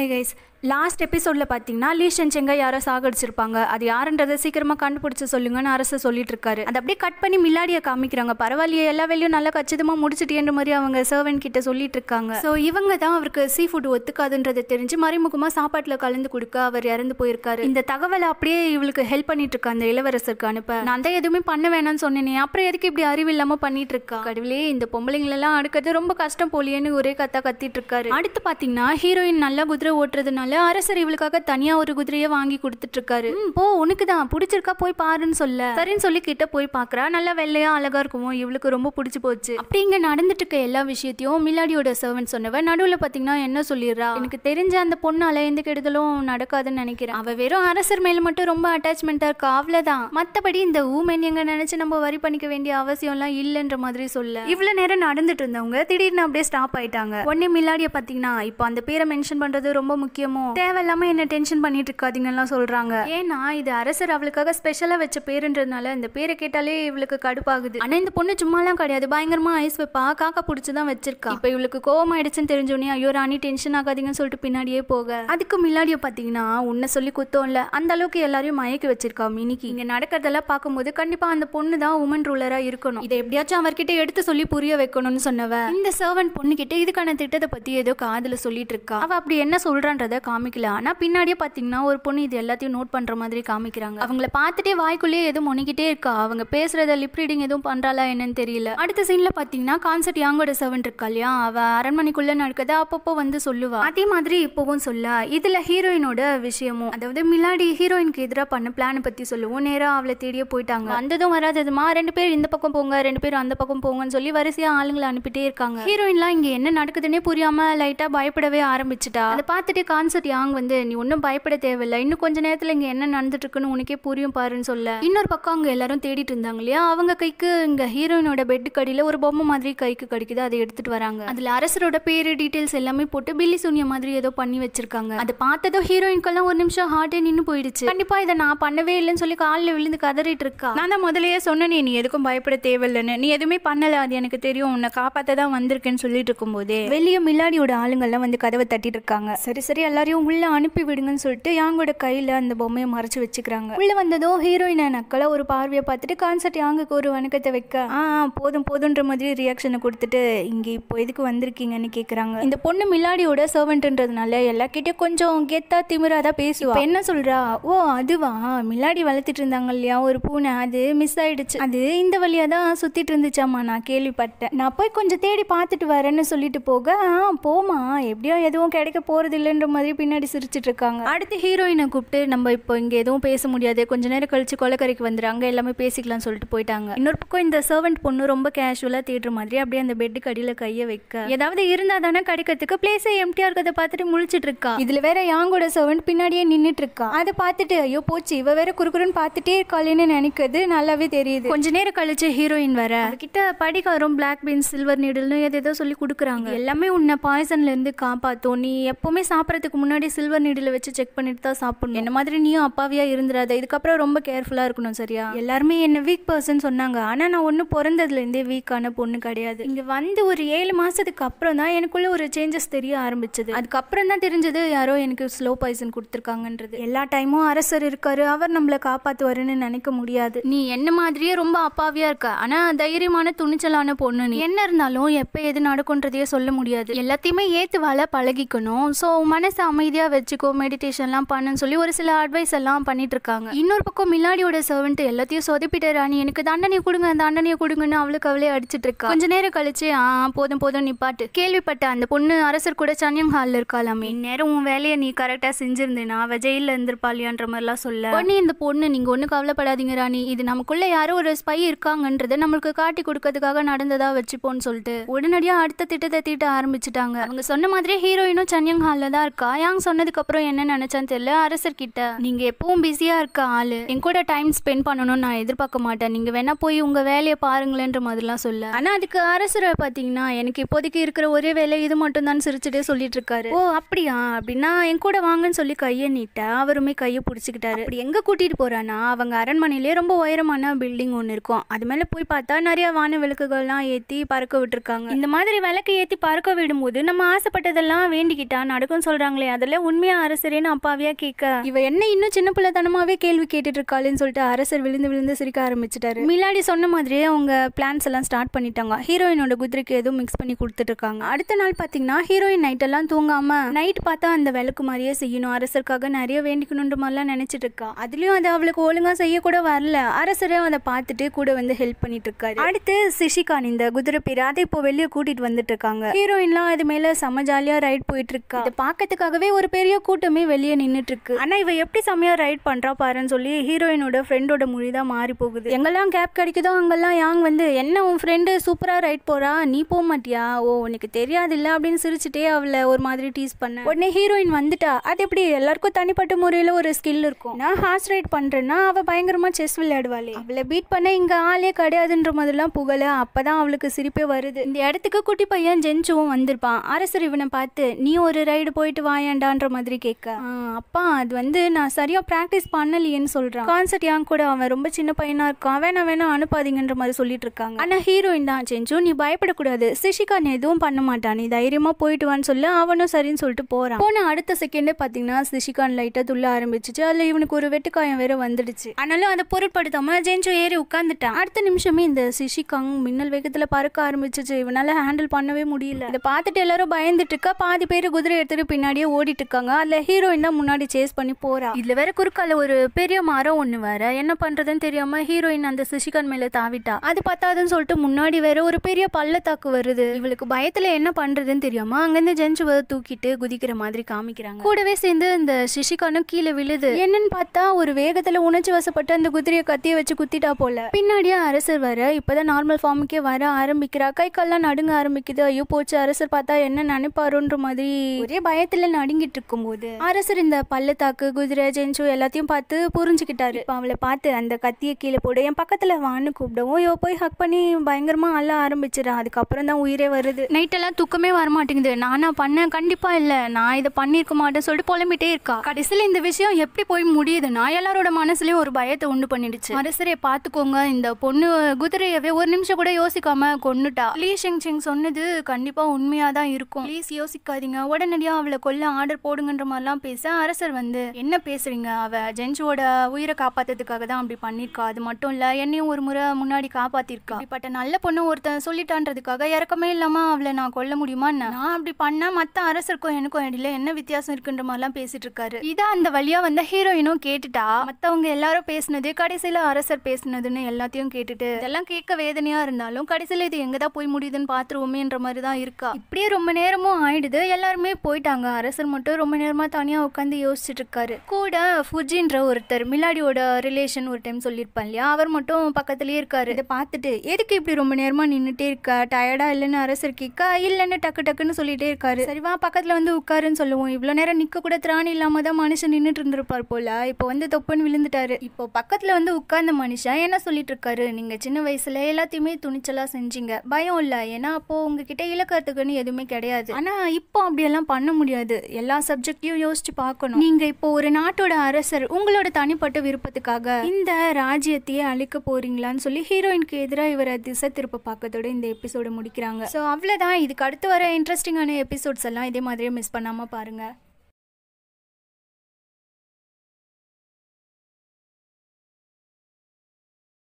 hi guys last எபிசோடில் பார்த்தீங்கன்னா lesion செங்கை யாரோ சாகடிச்சிருப்பாங்க அது யாருன்றத சீக்கிரமாக கண்டுபிடிச்சி சொல்லுங்கன்னு அரசு சொல்லிட்டு இருக்காரு அது அப்படியே கட் பண்ணி மில்லாடியை காமிக்கிறாங்க பரவாயில்லையே எல்லா வேலையும் நல்லா கச்சிதமாக முடிச்சுட்டேன்ற மாதிரி அவங்க சர்வன் கிட்ட சொல்லிட்டு இருக்காங்க ஸோ இவங்க தான் அவருக்கு சீ ஃபுட் ஒத்துக்காதுன்றதை தெரிஞ்சு மறைமுகமாக சாப்பாட்டில் கலந்து கொடுக்க அவர் இறந்து போயிருக்காரு இந்த தகவலை அப்படியே இவளுக்கு ஹெல்ப் பண்ணிட்டு இருக்கா அந்த இளவரசருக்கு அனுப்ப நான் தான் எதுவுமே பண்ண வேணாம்னு சொன்னேனே அப்புறம் எதுக்கு இப்படி அறிவு இல்லாமல் பண்ணிட்டு இருக்கா கடவுளே இந்த பொம்பளைங்களெல்லாம் அடுக்கிறது ரொம்ப கஷ்டம் போலியேன்னு ஒரே கத்தா கத்திட்டு இருக்காரு அடுத்து பார்த்தீங்கன்னா ஹீரோயின் நல்லா குதிரை குதிரை ஓட்டுறதுனால அரசர் இவளுக்காக தனியா ஒரு குதிரையை வாங்கி இருக்காரு போ உனக்கு தான் பிடிச்சிருக்கா போய் பாருன்னு சொல்ல சரின்னு சொல்லி கிட்ட போய் பாக்குறா நல்லா வெள்ளையா அழகா இருக்குமோ இவளுக்கு ரொம்ப பிடிச்சி போச்சு அப்படி இங்க நடந்துட்டு இருக்க எல்லா விஷயத்தையும் மிலாடியோட சர்வன் சொன்னவன் நடுவில் பாத்தீங்கன்னா என்ன சொல்லிடுறா எனக்கு தெரிஞ்ச அந்த பொண்ணால எந்த கெடுதலும் நடக்காதுன்னு நினைக்கிறேன் அவ வெறும் அரசர் மேல மட்டும் ரொம்ப அட்டாச்மெண்டா இருக்கா அவ்வளவுதான் மத்தபடி இந்த ஊமென் எங்க நினைச்சு நம்ம வரி பண்ணிக்க வேண்டிய அவசியம் எல்லாம் இல்லன்ற மாதிரி சொல்ல இவ்ளோ நேரம் நடந்துட்டு இருந்தவங்க திடீர்னு அப்படியே ஸ்டாப் ஆயிட்டாங்க உடனே மிலாடியை பாத்தீங்கன்னா இப்போ அந்த பேரை மென்ஷன் பண்றது அது ரொம்ப முக்கியமோ தேவையில்லாம என்ன டென்ஷன் பண்ணிட்டு இருக்காதீங்கன்னா சொல்றாங்க ஏன்னா இது அரசர் அவளுக்காக ஸ்பெஷலா வச்ச பேருன்றதுனால இந்த பேரை கேட்டாலே இவளுக்கு கடுப்பாகுது ஆனா இந்த பொண்ணு சும்மாலாம் கிடையாது பயங்கரமா ஐஸ் வைப்பா காக்கா புடிச்சுதான் வச்சிருக்கா இப்ப இவளுக்கு கோவம் ஆயிடுச்சுன்னு தெரிஞ்சோடனே ஐயோ ராணி டென்ஷன் ஆகாதீங்கன்னு சொல்லிட்டு பின்னாடியே போக அதுக்கு முன்னாடியே பாத்தீங்கன்னா உன்னை சொல்லி குத்தோம்ல அந்த அளவுக்கு எல்லாரையும் மயக்கி வச்சிருக்கா மினிக்கு இங்க நடக்கிறதெல்லாம் பார்க்கும்போது கண்டிப்பா அந்த பொண்ணு தான் உமன் ரூலரா இருக்கணும் இதை எப்படியாச்சும் அவர்கிட்ட எடுத்து சொல்லி புரிய வைக்கணும்னு சொன்னவ இந்த சர்வன் பொண்ணு கிட்ட இதுக்கான திட்டத்தை பத்தி ஏதோ காதல சொல்லிட்டு இருக்கா அவ அப்படி என்ன சொல்கிறான்றதை காமிக்கல ஆனால் பின்னாடியே பார்த்தீங்கன்னா ஒரு பொண்ணு இது எல்லாத்தையும் நோட் பண்ணுற மாதிரி காமிக்கிறாங்க அவங்கள பார்த்துட்டே வாய்க்குள்ளேயே எதுவும் முனிக்கிட்டே இருக்கா அவங்க பேசுகிறத லிப் ரீடிங் எதுவும் பண்ணுறாளா என்னன்னு தெரியல அடுத்த சீனில் பார்த்தீங்கன்னா கான்செர்ட் யாங்கோட செவன் இருக்கா இல்லையா அவள் அரண்மனைக்குள்ளே நடக்கிறத அப்பப்போ வந்து சொல்லுவா அதே மாதிரி இப்போவும் சொல்ல இதில் ஹீரோயினோட விஷயமும் அதாவது மிலாடி ஹீரோயினுக்கு எதிராக பண்ண பிளானை பற்றி சொல்லுவோம் நேராக அவளை தேடியே போயிட்டாங்க வந்ததும் வராததுமா ரெண்டு பேர் இந்த பக்கம் போங்க ரெண்டு பேர் அந்த பக்கம் போங்கன்னு சொல்லி வரிசையாக ஆளுங்களை அனுப்பிட்டே இருக்காங்க ஹீரோயின்லாம் இங்கே என்ன நடக்குதுன்னே புரியாமல் லைட்டாக பயப்படவே ஆரம்பிச்சிட்டா பார்த்துட்டு கான்செர்ட் யாங் வந்து நீ ஒன்றும் பயப்பட தேவையில்லை இன்னும் கொஞ்ச நேரத்தில் இங்கே என்ன நடந்துட்டு இருக்குன்னு உனக்கே புரியும் பாருன்னு சொல்ல இன்னொரு பக்கம் அவங்க எல்லாரும் தேடிட்டு இருந்தாங்க இல்லையா அவங்க கைக்கு இங்கே ஹீரோயினோட பெட்டு கடியில் ஒரு பொம்மை மாதிரி கைக்கு கிடைக்குது அதை எடுத்துட்டு வராங்க அதில் அரசரோட பேரு டீட்டெயில்ஸ் எல்லாமே போட்டு பில்லி சூனிய மாதிரி ஏதோ பண்ணி வச்சிருக்காங்க அதை பார்த்ததும் ஹீரோயின்கெல்லாம் ஒரு நிமிஷம் ஹார்ட்டே நின்று போயிடுச்சு கண்டிப்பாக இதை நான் பண்ணவே இல்லைன்னு சொல்லி காலில் விழுந்து கதறிட்டு இருக்கா நான் தான் முதலையே சொன்னேன் நீ எதுக்கும் பயப்பட தேவையில்லைன்னு நீ எதுவுமே பண்ணலை அது எனக்கு தெரியும் உன்னை காப்பாற்ற தான் வந்திருக்கேன்னு சொல்லிட்டு இருக்கும்போதே வெளியே மில்லாடியோட ஆளுங்கள்லாம் வந்து கதவை தட்டிட்டு இருக்காங்க சரி சரி எல்லாரையும் உள்ளே அனுப்பி விடுங்கன்னு சொல்லிட்டு யாங்கோட கையில் அந்த பொம்மையை மறைச்சு வச்சுக்கிறாங்க உள்ளே வந்ததோ ஹீரோயினை நக்கலை ஒரு பார்வையை பார்த்துட்டு கான்சர்ட் யாங்குக்கு ஒரு வணக்கத்தை வைக்க ஆ போதும் போதுன்ற மாதிரி ரியாக்ஷனை கொடுத்துட்டு இங்கே இப்போ எதுக்கு வந்திருக்கீங்கன்னு கேட்குறாங்க இந்த பொண்ணு மில்லாடியோட சர்வெண்ட்ன்றதுனால எல்லாக்கிட்டையும் கொஞ்சம் கெத்தா திமிராக தான் பேசுவா என்ன சொல்கிறா ஓ அதுவா மில்லாடி வளர்த்துட்டு இருந்தாங்க இல்லையா ஒரு பூனை அது மிஸ் ஆயிடுச்சு அது இந்த வழியாக தான் சுற்றிட்டு இருந்துச்சாமா நான் கேள்விப்பட்டேன் நான் போய் கொஞ்சம் தேடி பார்த்துட்டு வரேன்னு சொல்லிட்டு போக போமா எப்படியோ எதுவும் கிடைக்க போகிறது போகிறது இல்லைன்ற மாதிரி பின்னாடி சிரிச்சிட்டு இருக்காங்க அடுத்து ஹீரோயினை கூப்பிட்டு நம்ம இப்போ இங்கே எதுவும் பேச முடியாது கொஞ்ச நேரம் கழிச்சு கொலக்கரைக்கு வந்துடுறாங்க எல்லாமே பேசிக்கலாம்னு சொல்லிட்டு போயிட்டாங்க இன்னொரு பக்கம் இந்த சர்வெண்ட் பொண்ணு ரொம்ப கேஷுவலாக தேடுற மாதிரி அப்படியே அந்த பெட்டுக்கு அடியில் கையை வைக்க ஏதாவது இருந்தால் தானே கிடைக்கிறதுக்கு பிளேஸே எம்டியாக இருக்கிறத பார்த்துட்டு முழிச்சிட்டு இருக்கா இதில் வேற யாங்கோட சர்வெண்ட் பின்னாடியே நின்றுட்டு இருக்கா அதை பார்த்துட்டு ஐயோ போச்சு இவ வேற குறுக்குறுன்னு பார்த்துட்டே இருக்காளேன்னு நினைக்கிறது நல்லாவே தெரியுது கொஞ்ச நேரம் கழிச்சு ஹீரோயின் வர கிட்ட படிக்காரம் பிளாக் பீன்ஸ் சில்வர் நீடல்னு எதோ சொல்லி கொடுக்குறாங்க எல்லாமே உன்னை பாய்சன்ல இருந்து காப்பாற்றும் நீ எப்பவுமே எப்போவுமே சாப்பிட்றதுக்கு முன்னாடி சில்வர் நீடில் வச்சு செக் பண்ணிட்டு தான் சாப்பிடணும் என்ன மாதிரி நீயும் அப்பாவியாக இருந்துடாத இதுக்கப்புறம் ரொம்ப கேர்ஃபுல்லாக இருக்கணும் சரியா எல்லாருமே என்ன வீக் பர்சன் சொன்னாங்க ஆனால் நான் ஒன்றும் பிறந்ததுலேருந்தே வீக்கான பொண்ணு கிடையாது இங்கே வந்து ஒரு ஏழு மாதத்துக்கு அப்புறம் தான் எனக்குள்ளே ஒரு சேஞ்சஸ் தெரிய ஆரம்பிச்சது அதுக்கப்புறம் தான் தெரிஞ்சது யாரோ எனக்கு ஸ்லோ பாய்சன் கொடுத்துருக்காங்கன்றது எல்லா டைமும் அரசர் இருக்காரு அவர் நம்மளை காப்பாற்றுவாருன்னு நினைக்க முடியாது நீ என்ன மாதிரியே ரொம்ப அப்பாவியாக இருக்க ஆனால் தைரியமான துணிச்சலான பொண்ணு நீ என்ன இருந்தாலும் எப்போ எது நடக்குன்றதையே சொல்ல முடியாது எல்லாத்தையுமே ஏற்று வாழ பழகிக்கணும் ஸோ மனசை அமைதியாக வச்சுக்கோ மெடிடேஷன்லாம் பண்ணுன்னு சொல்லி ஒரு சில அட்வைஸ் எல்லாம் பண்ணிகிட்ருக்காங்க இன்னொரு பக்கம் மில்லாடியோட சர்வெண்ட் எல்லாத்தையும் சொதப்பிட்டு ராணி எனக்கு தண்டனையை கொடுங்க தண்டனையை கொடுங்கன்னு அவளுக்கு அவளே அடிச்சிட்டு இருக்கா கொஞ்ச நேரம் கழிச்சு ஆ போதும் போதும் பாட்டு கேள்விப்பட்ட அந்த பொண்ணு அரசர் கூட சன்னியம் ஹாலில் இருக்காளாமே இந்நேரம் உன் வேலையை நீ கரெக்டாக செஞ்சிருந்தேனா விஜயில் இருந்திருப்பாளியான்ற மாதிரிலாம் சொல்ல உடனே இந்த பொண்ணு நீங்கள் ஒன்றும் கவலைப்படாதீங்க ராணி இது நமக்குள்ளே யாரோ ஒரு ஸ்பை இருக்காங்கன்றது நம்மளுக்கு காட்டி கொடுக்கறதுக்காக நடந்ததாக வச்சுப்போன்னு சொல்லிட்டு உடனடியாக அடுத்த திட்டத்தை தீட்ட ஆரம்பிச்சிட்டாங்க அவங்க சொன்ன மாதிரி ஹீரோயினும் சன்யங் ஹால் தான் இருக்கா யாங் சொன்னதுக்கு அப்புறம் என்ன நினைச்சான்னு தெரியல அரசர்கிட்ட நீங்க எப்பவும் பிஸியா இருக்க ஆளு என் கூட டைம் ஸ்பெண்ட் பண்ணணும்னு நான் எதிர்பார்க்க மாட்டேன் நீங்க வேணா போய் உங்க வேலையை பாருங்களேன்ற மாதிரிலாம் சொல்ல ஆனா அதுக்கு அரசரை பார்த்தீங்கன்னா எனக்கு இப்போதைக்கு இருக்கிற ஒரே வேலை இது மட்டும் தான் சிரிச்சுட்டே சொல்லிட்டு இருக்காரு ஓ அப்படியா அப்படின்னா என் கூட வாங்கன்னு சொல்லி கையை நீட்டா அவருமே கையை பிடிச்சிக்கிட்டாரு அப்படி எங்கே கூட்டிகிட்டு போகிறான்னா அவங்க அரண்மனையிலேயே ரொம்ப உயரமான பில்டிங் ஒன்று இருக்கும் அது மேலே போய் பார்த்தா நிறைய வான விளக்குகள்லாம் ஏற்றி பறக்க விட்டுருக்காங்க இந்த மாதிரி விளக்கு ஏற்றி பறக்க விடும்போது நம்ம ஆசைப்பட்டதெல்லாம் வேண்டிக்கிட்டா நடக்கும் சொல்கிறாங்களே அதில் உண்மையாக அரசரேன்னு அப்பாவியா கேட்க இவ என்ன இன்னும் சின்ன பிள்ளைத்தனமாகவே கேள்வி கேட்டுட்டு இருக்காளேன்னு சொல்லிட்டு அரசர் விழுந்து விழுந்து சிரிக்க ஆரம்பிச்சிட்டாரு மிலாடி சொன்ன மாதிரியே அவங்க பிளான்ஸ் எல்லாம் ஸ்டார்ட் பண்ணிட்டாங்க ஹீரோயினோட குதிரைக்கு எதுவும் மிக்ஸ் பண்ணி கொடுத்துட்டு இருக்காங்க அடுத்த நாள் பார்த்தீங்கன்னா ஹீரோயின் நைட் எல்லாம் தூங்காம நைட் பார்த்தா அந்த விளக்கு மாதிரியே செய்யணும் அரசருக்காக நிறைய வேண்டிக்கணுன்ற மாதிரிலாம் நினைச்சிட்டு இருக்கா அதுலயும் அது அவளுக்கு ஒழுங்காக செய்யக்கூட வரல அரசரே அதை பார்த்துட்டு கூட வந்து ஹெல்ப் பண்ணிட்டு இருக்காரு அடுத்து சிஷிகான் இந்த குதிரை பேர் அதை இப்போ வெளியே கூட்டிட்டு வந்துட்டு இருக்காங்க ஹீரோயின்லாம் அது மேல செம ஜாலியா ரைட் போயிட்டு இருக்கா இதை பார்க்கறதுக்காகவே ஒரு பெரிய கூட்டமே வெளியே நின்றுட்டு இருக்கு ஆனால் இவ எப்படி செம்மையா ரைட் பண்ணுறா பாருன்னு சொல்லி ஹீரோயினோட ஃப்ரெண்டோட மொழிதான் தான் மாறி போகுது எங்கெல்லாம் கேப் கிடைக்குதோ அங்கெல்லாம் யாங் வந்து என்ன உன் ஃப்ரெண்டு சூப்பராக ரைட் போறா நீ போக மாட்டியா ஓ உனக்கு தெரியாது இல்லை அப்படின்னு சிரிச்சுட்டே அவளை ஒரு மாதிரி டீஸ் பண்ண உடனே ஹீரோயின் வந்துட்டா அது எப்படி எல்லாருக்கும் தனிப்பட்ட முறையில் ஒரு ஸ்கில் இருக்கும் நான் ஹார்ஸ் ரைட் பண்ணுறேன்னா அவள் பயங்கரமாக செஸ் விளையாடுவாளே அவளை பீட் பண்ண இங்கே ஆளே கிடையாதுன்ற மாதிரிலாம் புகழ அப்போ தான் அவளுக்கு சிரிப்பே வருது இந்த இடத்துக்கு குட்டி பையன் ஜென்சுவும் வந்திருப்பான் அரசர் இவனை பார்த்து நீ ஒரு ரைட் சைடு போயிட்டு வாயாண்டான்ற மாதிரி கேட்க அப்பா அது வந்து நான் சரியாக ப்ராக்டிஸ் பண்ணலையேன்னு சொல்கிறான் கான்சர்ட் யான் கூட அவன் ரொம்ப சின்ன பையனாக இருக்கான் வேணா வேணா அனுப்பாதீங்கன்ற மாதிரி சொல்லிட்டு இருக்காங்க ஆனால் ஹீரோயின் தான் செஞ்சு நீ பயப்படக்கூடாது சிஷிகா நீ எதுவும் பண்ண மாட்டான் நீ தைரியமாக போயிட்டு வான்னு சொல்லி அவனும் சரின்னு சொல்லிட்டு போகிறான் போன அடுத்த செகண்டே பார்த்தீங்கன்னா சிஷிகான் லைட்டாக துள்ள ஆரம்பிச்சிச்சு அதில் இவனுக்கு ஒரு வெட்டுக்காயம் வேற வந்துடுச்சு ஆனாலும் அதை பொருட்படுத்தாமல் ஜெஞ்சு ஏறி உட்காந்துட்டான் அடுத்த நிமிஷமே இந்த சிஷிகாங் மின்னல் வேகத்தில் பறக்க ஆரம்பிச்சிச்சு இவனால் ஹேண்டில் பண்ணவே முடியல இதை பார்த்துட்டு எல்லாரும் பயந்துட்டு இருக்கா பாதி பேர் குதிரை ஒருத்தர் பின்னாடியே ஓடிட்டு இருக்காங்க அதில் ஹீரோயின் தான் முன்னாடி சேஸ் பண்ணி போகிறா இதில் வேற குறுக்கால ஒரு பெரிய மரம் ஒன்று வேற என்ன பண்ணுறதுன்னு தெரியாமல் ஹீரோயின் அந்த சுஷிகான் மேலே தாவிட்டா அது பத்தாதுன்னு சொல்லிட்டு முன்னாடி வேற ஒரு பெரிய பள்ளத்தாக்கு வருது இவளுக்கு பயத்தில் என்ன பண்ணுறதுன்னு தெரியாமல் அங்கேருந்து ஜென்ஸ் தூக்கிட்டு குதிக்கிற மாதிரி காமிக்கிறாங்க கூடவே சேர்ந்து இந்த சிஷிகானும் கீழே விழுது என்னன்னு பார்த்தா ஒரு வேகத்துல உணர்ச்சி வசப்பட்டு அந்த குதிரையை கத்திய வச்சு குத்திட்டா போல பின்னாடியே அரசர் வர இப்பதான் நார்மல் ஃபார்முக்கே வர ஆரம்பிக்கிறா கை கால்லாம் நடுங்க ஆரம்பிக்குது ஐயோ போச்சு அரசர் பார்த்தா என்ன நினைப்பாருன்ற மாதிரி ஒரே பயத்தில் நடுங்கிட்டு இருக்கும்போது அரசர் இந்த பள்ளத்தாக்கு குதிரை ஜென்சு எல்லாத்தையும் பார்த்து புரிஞ்சுக்கிட்டாரு அவளை பார்த்து அந்த கத்தியை கீழே போடு என் பக்கத்தில் வான்னு கூப்பிடவும் யோ போய் ஹக் பண்ணி பயங்கரமாக அள்ள ஆரம்பிச்சிடா அதுக்கப்புறம் தான் உயிரே வருது நைட்டெல்லாம் தூக்கமே வரமாட்டேங்குது நானா பண்ணேன் கண்டிப்பாக இல்லை நான் இதை பண்ணியிருக்க மாட்டேன் சொல்லிட்டு புலம்பிட்டே இருக்கா கடைசியில் இந்த விஷயம் எப்படி போய் முடியுது நான் எல்லாரோட மனசுலயும் ஒரு பயத்தை உண்டு பண்ணிடுச்சு அரசரே பார்த்துக்கோங்க இந்த பொண்ணு குதிரையவே ஒரு நிமிஷம் கூட யோசிக்காம கொண்டுட்டா லீ ஷிங் சொன்னது கண்டிப்பா உண்மையாதான் தான் இருக்கும் ப்ளீஸ் யோசிக்காதீங்க உடனடியாக உடனடியா அவளை கொல்ல ஆர்டர் போடுங்கன்ற மாதிரிலாம் பேச அரசர் வந்து என்ன பேசுறீங்க அவ ஜென்ஸோட உயிரை காப்பாத்ததுக்காக தான் அப்படி பண்ணிருக்கா அது மட்டும் இல்ல என்னையும் ஒரு முறை முன்னாடி காப்பாத்திருக்கா இப்பட்ட நல்ல பொண்ணு ஒருத்தன் சொல்லிட்டான்றதுக்காக இறக்கமே இல்லாம அவளை நான் கொல்ல முடியுமா நான் அப்படி பண்ணா மத்த அரசருக்கும் எனக்கும் இடையில என்ன வித்தியாசம் இருக்குன்ற மாதிரிலாம் பேசிட்டு இருக்காரு இதா அந்த வழியா வந்த ஹீரோயினும் கேட்டுட்டா மத்தவங்க எல்லாரும் பேசினது கடைசியில அரசர் பேசினதுன்னு எல்லாத்தையும் கேட்டுட்டு இதெல்லாம் கேட்க வேதனையா இருந்தாலும் கடைசியில இது எங்கதான் போய் முடியுதுன்னு பாத்துருவோமேன்ற மாதிரி தான் இருக்கா இப்படியே ரொம்ப நேரமும் ஆயிடுது எல்லாருமே போய் போயிட்டாங்க அரசர் மட்டும் ரொம்ப நேரமாக தனியாக உட்காந்து யோசிச்சுட்டு இருக்காரு கூட ஃபுஜின்ற ஒருத்தர் மிலாடியோட ரிலேஷன் ஒரு டைம் சொல்லியிருப்பான் இல்லையா அவர் மட்டும் பக்கத்துலேயே இருக்காரு இதை பார்த்துட்டு எதுக்கு இப்படி ரொம்ப நேரமாக நின்றுட்டே இருக்கா டயர்டாக இல்லைன்னு அரசர் கேட்கா இல்லைன்னு டக்கு டக்குன்னு சொல்லிட்டே இருக்காரு சரிவா பக்கத்தில் வந்து உட்காருன்னு சொல்லுவோம் இவ்வளோ நேரம் நிற்க கூட திராணி இல்லாமல் தான் மனுஷன் நின்றுட்டு இருந்திருப்பார் போல இப்போ வந்து தொப்புன்னு விழுந்துட்டாரு இப்போ பக்கத்தில் வந்து உட்கார்ந்த மனுஷன் என்ன சொல்லிட்டு இருக்காரு நீங்கள் சின்ன வயசில் எல்லாத்தையுமே துணிச்சலாக செஞ்சீங்க பயம் இல்லை ஏன்னா அப்போ உங்ககிட்ட இலக்கத்துக்குன்னு எதுவுமே கிடையாது ஆனால் இப்போ அப்படியெல்லாம் பண்ண பண்ண முடியாது எல்லா சப்ஜெக்டையும் யோசிச்சு பார்க்கணும் நீங்க இப்போ ஒரு நாட்டோட அரசர் உங்களோட தனிப்பட்ட விருப்பத்துக்காக இந்த ராஜ்யத்தையே அழிக்க போறீங்களான்னு சொல்லி ஹீரோயின்க்கு எதிராக இவரை திசை திருப்ப பார்க்கறதோட இந்த எபிசோடு முடிக்கிறாங்க ஸோ அவ்வளோதான் இதுக்கு அடுத்து வர இன்ட்ரெஸ்டிங்கான எபிசோட்ஸ் எல்லாம் இதே மாதிரியே மிஸ் பண்ணாமல் பாருங்கள்